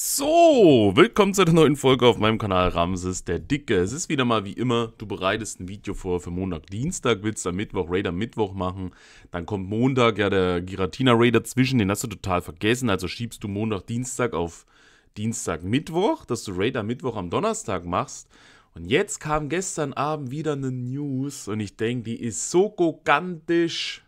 So, willkommen zu einer neuen Folge auf meinem Kanal Ramses der Dicke. Es ist wieder mal wie immer, du bereitest ein Video vor für Montag, Dienstag, willst am Mittwoch Raider Mittwoch machen. Dann kommt Montag ja der Giratina Raider zwischen, den hast du total vergessen. Also schiebst du Montag, Dienstag auf Dienstag, Mittwoch, dass du Raider Mittwoch am Donnerstag machst. Und jetzt kam gestern Abend wieder eine News und ich denke, die ist so gigantisch.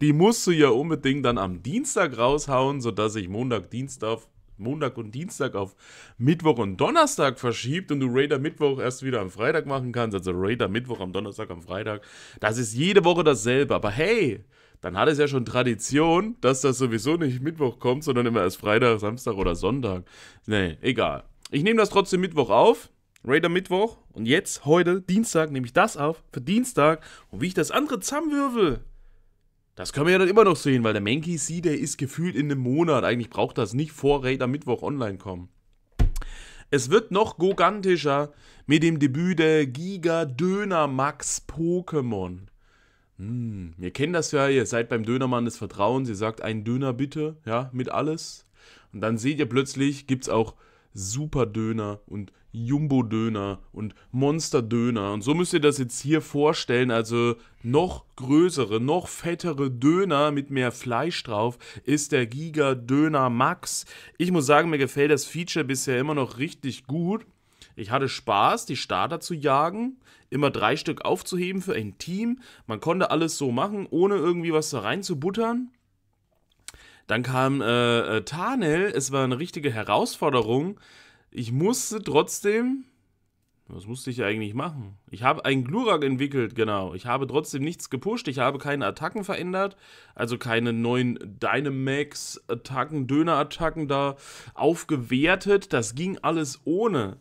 Die musst du ja unbedingt dann am Dienstag raushauen, sodass ich Montag, Dienstag Montag und Dienstag auf Mittwoch und Donnerstag verschiebt und du Raider Mittwoch erst wieder am Freitag machen kannst, also Raider Mittwoch am Donnerstag am Freitag, das ist jede Woche dasselbe. Aber hey, dann hat es ja schon Tradition, dass das sowieso nicht Mittwoch kommt, sondern immer erst Freitag, Samstag oder Sonntag. Nee, egal. Ich nehme das trotzdem Mittwoch auf. Raider Mittwoch und jetzt, heute, Dienstag, nehme ich das auf für Dienstag und wie ich das andere zusammenwürfel. Das können wir ja dann immer noch sehen, weil der Mankey C, der ist gefühlt in einem Monat. Eigentlich braucht das nicht vor Raider Mittwoch online kommen. Es wird noch gigantischer mit dem Debüt der Giga Döner Max Pokémon. Hm, ihr kennt das ja, ihr seid beim Dönermann des Vertrauens, ihr sagt einen Döner bitte, ja, mit alles. Und dann seht ihr plötzlich, gibt es auch Super Döner und Jumbo-Döner und Monster-Döner. Und so müsst ihr das jetzt hier vorstellen. Also noch größere, noch fettere Döner mit mehr Fleisch drauf ist der Giga Döner Max. Ich muss sagen, mir gefällt das Feature bisher immer noch richtig gut. Ich hatte Spaß, die Starter zu jagen, immer drei Stück aufzuheben für ein Team. Man konnte alles so machen, ohne irgendwie was da reinzubuttern. Dann kam äh, äh Tarnel, es war eine richtige Herausforderung, ich musste trotzdem. Was musste ich eigentlich machen? Ich habe einen Glurak entwickelt, genau. Ich habe trotzdem nichts gepusht. Ich habe keine Attacken verändert. Also keine neuen Dynamax-Attacken, Döner-Attacken da aufgewertet. Das ging alles ohne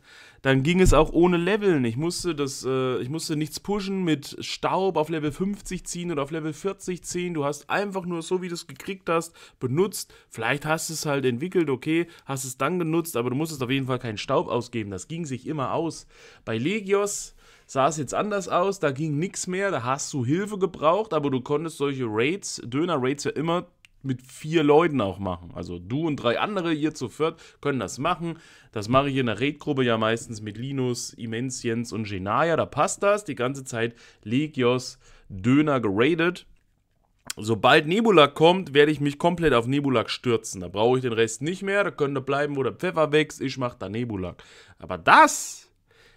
dann ging es auch ohne Leveln. Ich musste, das, äh, ich musste nichts pushen mit Staub auf Level 50 ziehen oder auf Level 40 ziehen. Du hast einfach nur so, wie du es gekriegt hast, benutzt. Vielleicht hast du es halt entwickelt, okay, hast es dann genutzt, aber du musstest auf jeden Fall keinen Staub ausgeben. Das ging sich immer aus. Bei Legios sah es jetzt anders aus, da ging nichts mehr, da hast du Hilfe gebraucht, aber du konntest solche Raids, Döner-Raids ja immer mit vier Leuten auch machen. Also du und drei andere, hier zu viert, können das machen. Das mache ich in der Redgruppe ja meistens mit Linus, Immens, Jens und Genaya. Da passt das. Die ganze Zeit Legios Döner geradet. Sobald Nebulak kommt, werde ich mich komplett auf Nebulak stürzen. Da brauche ich den Rest nicht mehr. Da könnte bleiben, wo der Pfeffer wächst. Ich mache da Nebulak. Aber das,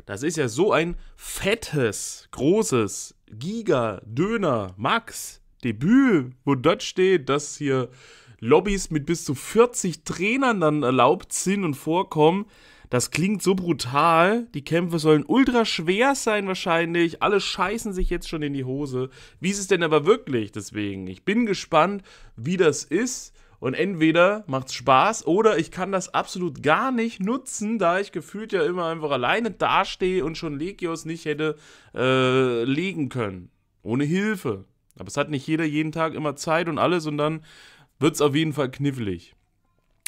das ist ja so ein fettes, großes Giga-Döner-Max. Debüt, wo dort steht, dass hier Lobbys mit bis zu 40 Trainern dann erlaubt sind und vorkommen. Das klingt so brutal. Die Kämpfe sollen ultra schwer sein wahrscheinlich. Alle scheißen sich jetzt schon in die Hose. Wie ist es denn aber wirklich? Deswegen, ich bin gespannt, wie das ist. Und entweder macht's Spaß oder ich kann das absolut gar nicht nutzen, da ich gefühlt ja immer einfach alleine dastehe und schon Legios nicht hätte äh, legen können. Ohne Hilfe. Aber es hat nicht jeder jeden Tag immer Zeit und alles und dann wird es auf jeden Fall knifflig.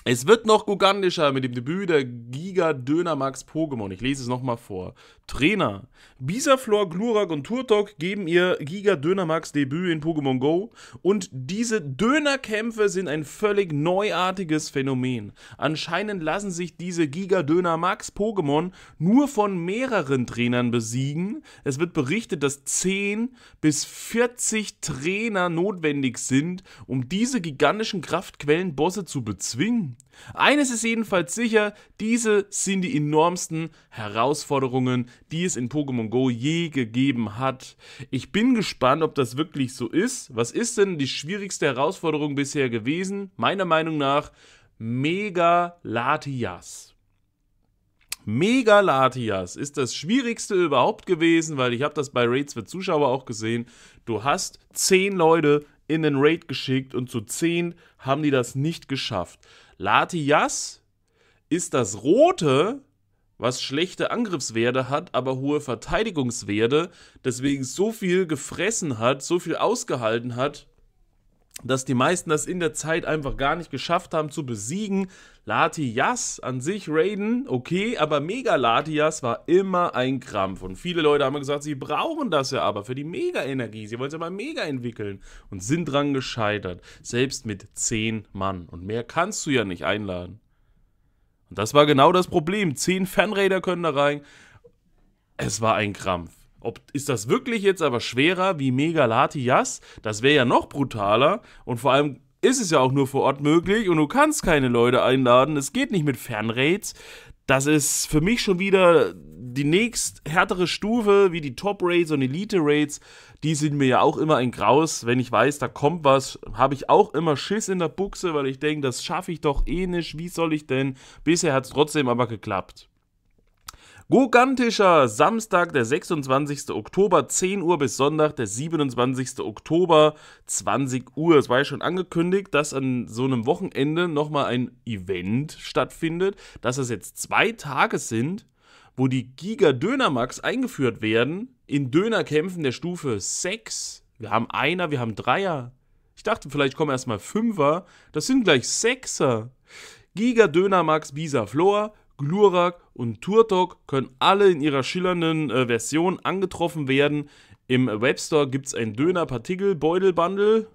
Es wird noch gugandischer mit dem Debüt der Giga Döner Max Pokémon. Ich lese es nochmal vor. Trainer. Bisaflor, Glurak und Turtok geben ihr Giga Döner Max Debüt in Pokémon Go. Und diese Dönerkämpfe sind ein völlig neuartiges Phänomen. Anscheinend lassen sich diese Giga Döner Max Pokémon nur von mehreren Trainern besiegen. Es wird berichtet, dass 10 bis 40 Trainer notwendig sind, um diese gigantischen Kraftquellen Bosse zu bezwingen. Eines ist jedenfalls sicher, diese sind die enormsten Herausforderungen, die es in Pokémon Go je gegeben hat. Ich bin gespannt, ob das wirklich so ist. Was ist denn die schwierigste Herausforderung bisher gewesen? Meiner Meinung nach Mega Latias. Mega Latias ist das schwierigste überhaupt gewesen, weil ich habe das bei Raids für Zuschauer auch gesehen. Du hast 10 Leute in den Raid geschickt und zu 10 haben die das nicht geschafft. Latias ist das rote, was schlechte Angriffswerte hat, aber hohe Verteidigungswerte, deswegen so viel gefressen hat, so viel ausgehalten hat dass die meisten das in der Zeit einfach gar nicht geschafft haben zu besiegen. Latias an sich, Raiden, okay, aber Mega Latias war immer ein Krampf. Und viele Leute haben gesagt, sie brauchen das ja aber für die Mega-Energie. Sie wollen es ja mal mega entwickeln und sind dran gescheitert. Selbst mit 10 Mann. Und mehr kannst du ja nicht einladen. Und das war genau das Problem. 10 Fanräder können da rein. Es war ein Krampf. Ob, ist das wirklich jetzt aber schwerer wie Mega Latias? Das wäre ja noch brutaler und vor allem ist es ja auch nur vor Ort möglich und du kannst keine Leute einladen. Es geht nicht mit Fernraids. Das ist für mich schon wieder die nächst härtere Stufe, wie die Top Raids und Elite Raids. Die sind mir ja auch immer ein Graus. Wenn ich weiß, da kommt was, habe ich auch immer Schiss in der Buchse, weil ich denke, das schaffe ich doch eh nicht. Wie soll ich denn? Bisher hat es trotzdem aber geklappt. Gigantischer Samstag, der 26. Oktober, 10 Uhr bis Sonntag, der 27. Oktober, 20 Uhr. Es war ja schon angekündigt, dass an so einem Wochenende nochmal ein Event stattfindet, dass es jetzt zwei Tage sind, wo die Giga Dönermax eingeführt werden in Dönerkämpfen der Stufe 6. Wir haben Einer, wir haben Dreier. Ich dachte, vielleicht kommen erstmal Fünfer. Das sind gleich Sechser. Giga Dönermax Bisa Flor Glurak und Turtok können alle in ihrer schillernden äh, Version angetroffen werden. Im Webstore gibt es ein Döner-Partikel-Beutel-Bundle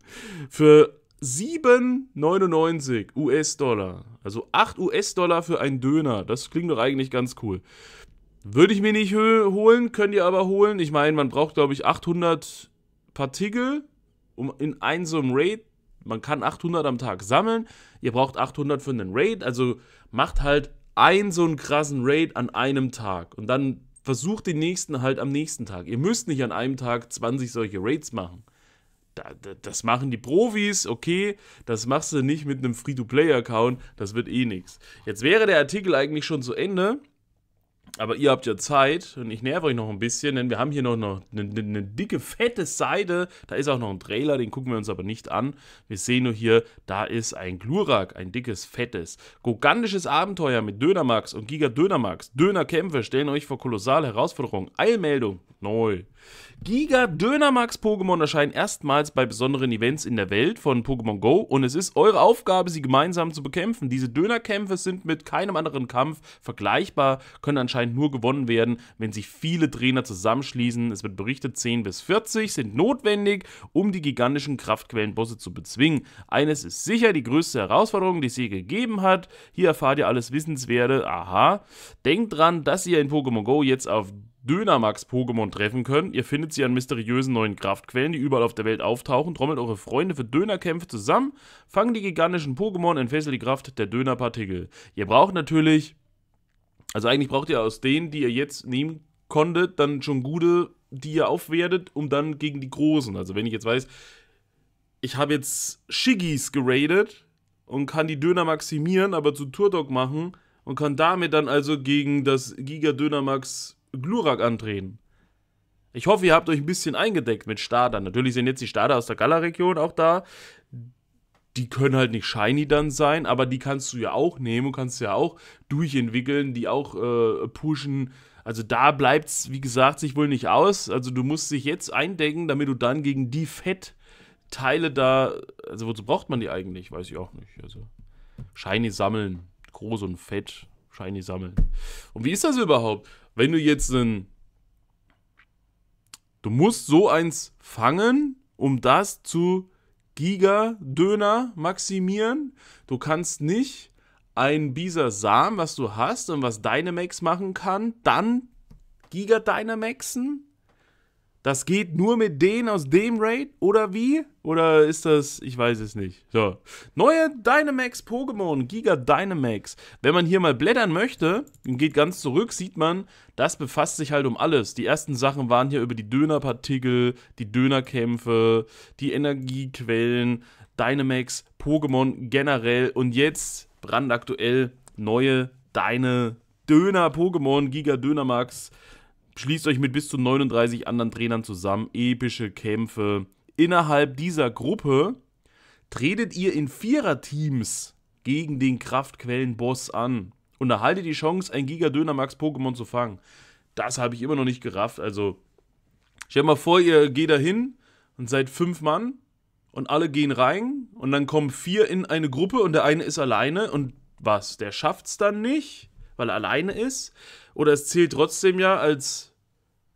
für 7,99 US-Dollar. Also 8 US-Dollar für einen Döner. Das klingt doch eigentlich ganz cool. Würde ich mir nicht holen, könnt ihr aber holen. Ich meine, man braucht, glaube ich, 800 Partikel um in einem so einem Raid. Man kann 800 am Tag sammeln. Ihr braucht 800 für einen Raid. Also macht halt einen so einen krassen Raid an einem Tag und dann versucht den nächsten halt am nächsten Tag. Ihr müsst nicht an einem Tag 20 solche Raids machen. das machen die Profis, okay, das machst du nicht mit einem Free-to-Play-Account, das wird eh nichts. Jetzt wäre der Artikel eigentlich schon zu Ende, aber ihr habt ja Zeit und ich nerve euch noch ein bisschen, denn wir haben hier noch eine, eine, eine, dicke, fette Seite. Da ist auch noch ein Trailer, den gucken wir uns aber nicht an. Wir sehen nur hier, da ist ein Glurak, ein dickes, fettes. Gigantisches Abenteuer mit Dönermax und Giga Dönermax. Dönerkämpfe stellen euch vor kolossale Herausforderungen. Eilmeldung, neu. Giga Dönermax Pokémon erscheinen erstmals bei besonderen Events in der Welt von Pokémon Go und es ist eure Aufgabe, sie gemeinsam zu bekämpfen. Diese Dönerkämpfe sind mit keinem anderen Kampf vergleichbar, können anscheinend nur gewonnen werden, wenn sich viele Trainer zusammenschließen. Es wird berichtet, 10 bis 40 sind notwendig, um die gigantischen Kraftquellenbosse zu bezwingen. Eines ist sicher, die größte Herausforderung, die es je gegeben hat. Hier erfahrt ihr alles Wissenswerte. Aha. Denkt dran, dass ihr in Pokémon Go jetzt auf Dönermax-Pokémon treffen können. Ihr findet sie an mysteriösen neuen Kraftquellen, die überall auf der Welt auftauchen. Trommelt eure Freunde für Dönerkämpfe zusammen, fangt die gigantischen Pokémon, und entfesselt die Kraft der Dönerpartikel. Ihr braucht natürlich, also eigentlich braucht ihr aus denen, die ihr jetzt nehmen konntet, dann schon gute, die ihr aufwertet, um dann gegen die großen. Also wenn ich jetzt weiß, ich habe jetzt Shiggies geradet und kann die Döner maximieren, aber zu Turtok machen und kann damit dann also gegen das Giga Dönermax Glurak andrehen. Ich hoffe, ihr habt euch ein bisschen eingedeckt mit Starter. Natürlich sind jetzt die Starter aus der Gala-Region auch da. Die können halt nicht shiny dann sein, aber die kannst du ja auch nehmen und kannst ja auch durchentwickeln, die auch äh, pushen. Also da bleibt es, wie gesagt, sich wohl nicht aus. Also du musst dich jetzt eindecken, damit du dann gegen die Fettteile da. Also wozu braucht man die eigentlich? Weiß ich auch nicht. Also shiny sammeln, groß und fett. Shiny sammeln. Und wie ist das überhaupt? Wenn du jetzt einen. Du musst so eins fangen, um das zu Giga-Döner maximieren. Du kannst nicht ein Bisa Samen, was du hast und was Dynamax machen kann, dann Giga Dynamaxen. Das geht nur mit denen aus dem Raid? Oder wie? Oder ist das. Ich weiß es nicht. So. Neue Dynamax Pokémon, Giga Dynamax. Wenn man hier mal blättern möchte und geht ganz zurück, sieht man, das befasst sich halt um alles. Die ersten Sachen waren hier über die Dönerpartikel, die Dönerkämpfe, die Energiequellen, Dynamax, Pokémon generell und jetzt brandaktuell neue Deine Döner Pokémon, Giga Dönermax. Schließt euch mit bis zu 39 anderen Trainern zusammen, epische Kämpfe. Innerhalb dieser Gruppe tretet ihr in Viererteams gegen den Kraftquellenboss an und erhaltet die Chance, ein Giga-Döner-Max-Pokémon zu fangen. Das habe ich immer noch nicht gerafft. Also, stell mal vor, ihr geht da hin und seid fünf Mann und alle gehen rein und dann kommen vier in eine Gruppe und der eine ist alleine und was? Der schafft's dann nicht? weil er alleine ist? Oder es zählt trotzdem ja als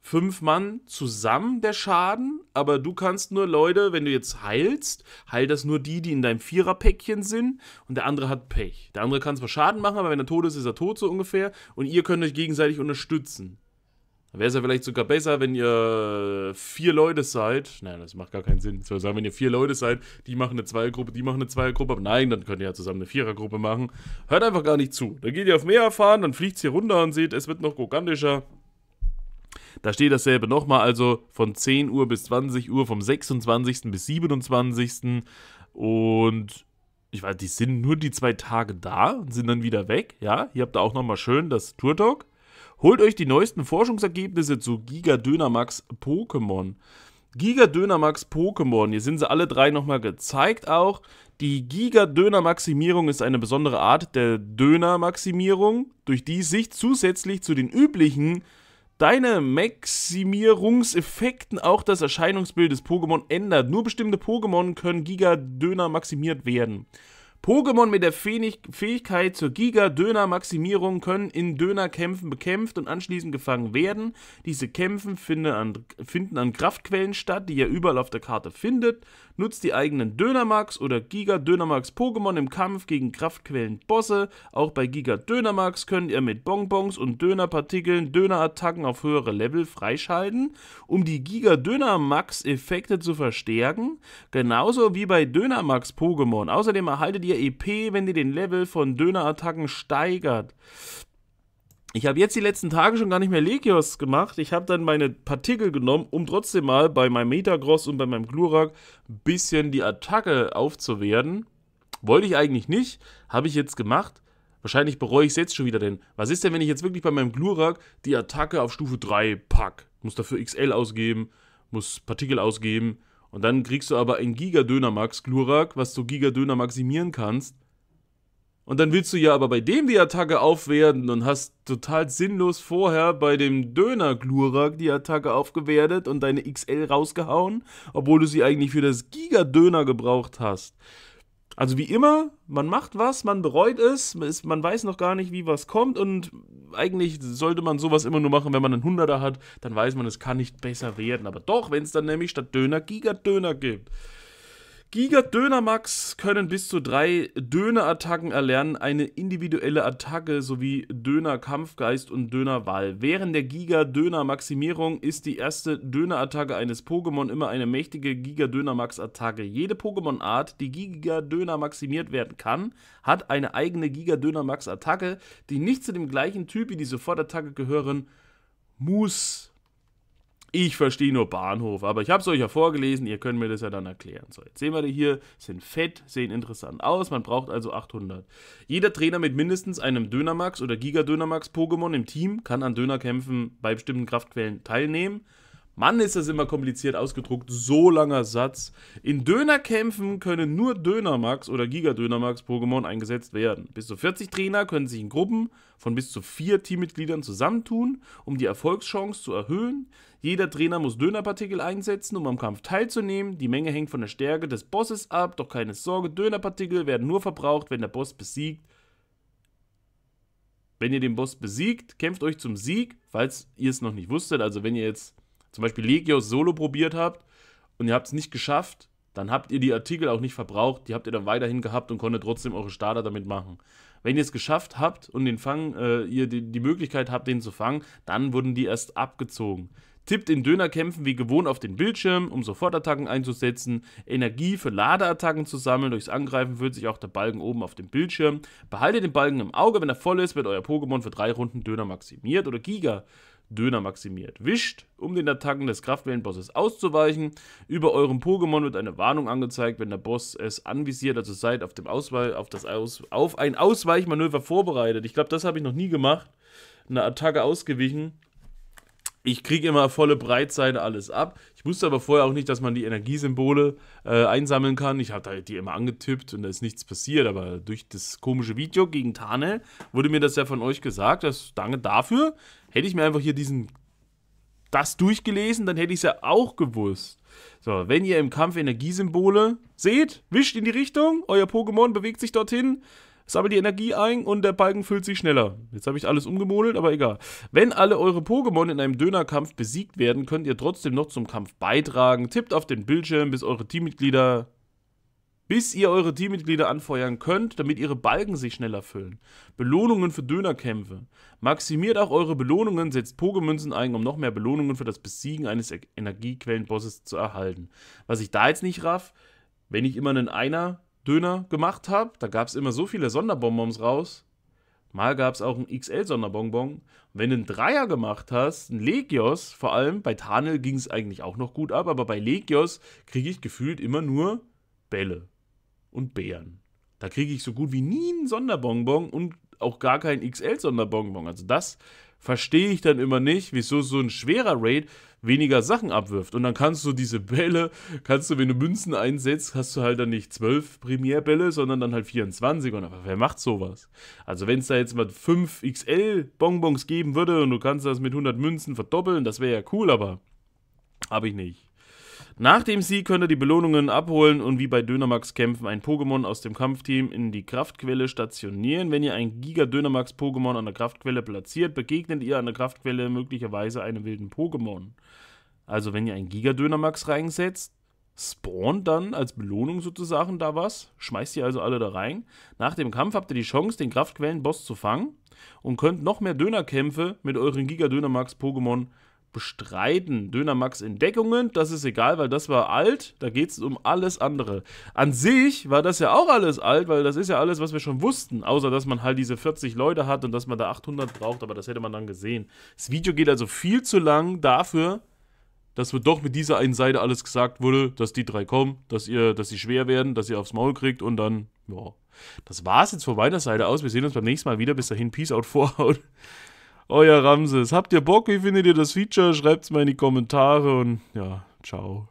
fünf Mann zusammen der Schaden, aber du kannst nur Leute, wenn du jetzt heilst, heilt das nur die, die in deinem Viererpäckchen sind und der andere hat Pech. Der andere kann zwar Schaden machen, aber wenn er tot ist, ist er tot so ungefähr und ihr könnt euch gegenseitig unterstützen. Wäre es ja vielleicht sogar besser, wenn ihr vier Leute seid. Nein, das macht gar keinen Sinn. Ich sagen, wenn ihr vier Leute seid, die machen eine Zweiergruppe, die machen eine Zweiergruppe. nein, dann könnt ihr ja zusammen eine Vierergruppe machen. Hört einfach gar nicht zu. Dann geht ihr auf Meer fahren, dann fliegt es hier runter und seht, es wird noch gigantischer. Da steht dasselbe nochmal, also von 10 Uhr bis 20 Uhr, vom 26. bis 27. Und ich weiß, die sind nur die zwei Tage da und sind dann wieder weg. Ja, hier habt ihr auch nochmal schön das Tour Talk. Holt euch die neuesten Forschungsergebnisse zu Giga Dönermax Pokémon. Giga Dönermax Pokémon, hier sind sie alle drei nochmal gezeigt auch. Die Giga-Döner-Maximierung ist eine besondere Art der Döner-Maximierung, durch die sich zusätzlich zu den üblichen deine Maximierungseffekten auch das Erscheinungsbild des Pokémon ändert. Nur bestimmte Pokémon können Giga-Döner maximiert werden. Pokémon mit der Fähigkeit zur Giga-Döner-Maximierung können in Dönerkämpfen bekämpft und anschließend gefangen werden. Diese Kämpfen finden an, finden an Kraftquellen statt, die ihr überall auf der Karte findet. Nutzt die eigenen Dönermax oder Giga-Dönermax-Pokémon im Kampf gegen Kraftquellen-Bosse. Auch bei Giga-Dönermax könnt ihr mit Bonbons und Dönerpartikeln Dönerattacken auf höhere Level freischalten, um die Giga-Dönermax-Effekte zu verstärken. Genauso wie bei Dönermax-Pokémon. Außerdem erhaltet ihr EP, wenn die den Level von Dönerattacken steigert. Ich habe jetzt die letzten Tage schon gar nicht mehr Legios gemacht. Ich habe dann meine Partikel genommen, um trotzdem mal bei meinem Metagross und bei meinem Glurak ein bisschen die Attacke aufzuwerten. Wollte ich eigentlich nicht, habe ich jetzt gemacht. Wahrscheinlich bereue ich es jetzt schon wieder, denn was ist denn, wenn ich jetzt wirklich bei meinem Glurak die Attacke auf Stufe 3 pack? Muss dafür XL ausgeben, muss Partikel ausgeben und dann kriegst du aber ein Giga-Dönermax Glurak, was du Giga-Döner maximieren kannst. Und dann willst du ja aber bei dem die Attacke aufwerten und hast total sinnlos vorher bei dem Döner Glurak die Attacke aufgewertet und deine XL rausgehauen, obwohl du sie eigentlich für das Giga-Döner gebraucht hast. Also wie immer, man macht was, man bereut es, man weiß noch gar nicht, wie was kommt und eigentlich sollte man sowas immer nur machen, wenn man einen Hunderter hat, dann weiß man, es kann nicht besser werden. Aber doch, wenn es dann nämlich statt Döner Gigadöner gibt giga Döner Max können bis zu drei Döner-Attacken erlernen, eine individuelle Attacke sowie Döner-Kampfgeist und Döner-Wahl. Während der Giga-Döner-Maximierung ist die erste Döner-Attacke eines Pokémon immer eine mächtige Giga-Döner-Max-Attacke. Jede Pokémon-Art, die Giga-Döner maximiert werden kann, hat eine eigene Giga-Döner-Max-Attacke, die nicht zu dem gleichen Typ wie die Sofortattacke gehören muss. Ich verstehe nur Bahnhof, aber ich habe es euch ja vorgelesen, ihr könnt mir das ja dann erklären. So, jetzt sehen wir die hier, sind fett, sehen interessant aus, man braucht also 800. Jeder Trainer mit mindestens einem Dönermax oder Giga Dönermax Pokémon im Team kann an Dönerkämpfen bei bestimmten Kraftquellen teilnehmen. Mann, ist das immer kompliziert ausgedruckt. So langer Satz. In Dönerkämpfen können nur Dönermax oder Gigadönermax Pokémon eingesetzt werden. Bis zu 40 Trainer können sich in Gruppen von bis zu vier Teammitgliedern zusammentun, um die Erfolgschance zu erhöhen. Jeder Trainer muss Dönerpartikel einsetzen, um am Kampf teilzunehmen. Die Menge hängt von der Stärke des Bosses ab, doch keine Sorge, Dönerpartikel werden nur verbraucht, wenn der Boss besiegt. Wenn ihr den Boss besiegt, kämpft euch zum Sieg, falls ihr es noch nicht wusstet. Also wenn ihr jetzt zum Beispiel Legios Solo probiert habt und ihr habt es nicht geschafft, dann habt ihr die Artikel auch nicht verbraucht, die habt ihr dann weiterhin gehabt und konntet trotzdem eure Starter damit machen. Wenn ihr es geschafft habt und den Fang, äh, ihr die, die Möglichkeit habt, den zu fangen, dann wurden die erst abgezogen. Tippt in Dönerkämpfen wie gewohnt auf den Bildschirm, um Sofortattacken einzusetzen, Energie für Ladeattacken zu sammeln, durchs Angreifen wird sich auch der Balken oben auf dem Bildschirm. Behaltet den Balken im Auge, wenn er voll ist, wird euer Pokémon für drei Runden Döner maximiert oder Giga. Döner maximiert. Wischt, um den Attacken des Kraftwellenbosses auszuweichen. Über eurem Pokémon wird eine Warnung angezeigt, wenn der Boss es anvisiert, also seid auf, dem Auswe auf, das Aus auf ein Ausweichmanöver vorbereitet. Ich glaube, das habe ich noch nie gemacht. Eine Attacke ausgewichen. Ich kriege immer volle Breitseite alles ab. Ich wusste aber vorher auch nicht, dass man die Energiesymbole äh, einsammeln kann. Ich habe die immer angetippt und da ist nichts passiert. Aber durch das komische Video gegen Tane wurde mir das ja von euch gesagt. Das, danke dafür. Hätte ich mir einfach hier diesen das durchgelesen, dann hätte ich es ja auch gewusst. So, wenn ihr im Kampf Energiesymbole seht, wischt in die Richtung, euer Pokémon bewegt sich dorthin, sammelt die Energie ein und der Balken füllt sich schneller. Jetzt habe ich alles umgemodelt, aber egal. Wenn alle eure Pokémon in einem Dönerkampf besiegt werden, könnt ihr trotzdem noch zum Kampf beitragen. Tippt auf den Bildschirm, bis eure Teammitglieder bis ihr eure Teammitglieder anfeuern könnt, damit ihre Balken sich schneller füllen. Belohnungen für Dönerkämpfe. Maximiert auch eure Belohnungen, setzt Pokémünzen ein, um noch mehr Belohnungen für das Besiegen eines e- Energiequellenbosses zu erhalten. Was ich da jetzt nicht raff, wenn ich immer einen Einer Döner gemacht habe, da gab es immer so viele Sonderbonbons raus. Mal gab es auch einen XL-Sonderbonbon. Wenn du einen Dreier gemacht hast, einen Legios, vor allem bei Tanel ging es eigentlich auch noch gut ab, aber bei Legios kriege ich gefühlt immer nur Bälle und Bären. Da kriege ich so gut wie nie einen Sonderbonbon und auch gar keinen XL-Sonderbonbon. Also das verstehe ich dann immer nicht, wieso so ein schwerer Raid weniger Sachen abwirft. Und dann kannst du diese Bälle, kannst du, wenn du Münzen einsetzt, hast du halt dann nicht 12 Primärbälle, sondern dann halt 24. Und wer macht sowas? Also wenn es da jetzt mal fünf XL-Bonbons geben würde und du kannst das mit 100 Münzen verdoppeln, das wäre ja cool, aber habe ich nicht. Nach dem Sieg könnt ihr die Belohnungen abholen und wie bei Dönermax kämpfen ein Pokémon aus dem Kampfteam in die Kraftquelle stationieren. Wenn ihr ein Giga Dönermax Pokémon an der Kraftquelle platziert, begegnet ihr an der Kraftquelle möglicherweise einem wilden Pokémon. Also wenn ihr ein Giga Dönermax reinsetzt, spawnt dann als Belohnung sozusagen da was, schmeißt ihr also alle da rein. Nach dem Kampf habt ihr die Chance, den Kraftquellenboss zu fangen und könnt noch mehr Dönerkämpfe mit euren Giga Dönermax Pokémon bestreiten. Dönermax Entdeckungen, das ist egal, weil das war alt, da geht es um alles andere. An sich war das ja auch alles alt, weil das ist ja alles, was wir schon wussten, außer dass man halt diese 40 Leute hat und dass man da 800 braucht, aber das hätte man dann gesehen. Das Video geht also viel zu lang dafür, dass wir doch mit dieser einen Seite alles gesagt wurde, dass die drei kommen, dass ihr, dass sie schwer werden, dass ihr aufs Maul kriegt und dann, ja. Das war es jetzt von meiner Seite aus. Wir sehen uns beim nächsten Mal wieder. Bis dahin, Peace out, Vorhaut. Euer Ramses. Habt ihr Bock? Wie findet ihr das Feature? Schreibt es mal in die Kommentare und ja, ciao.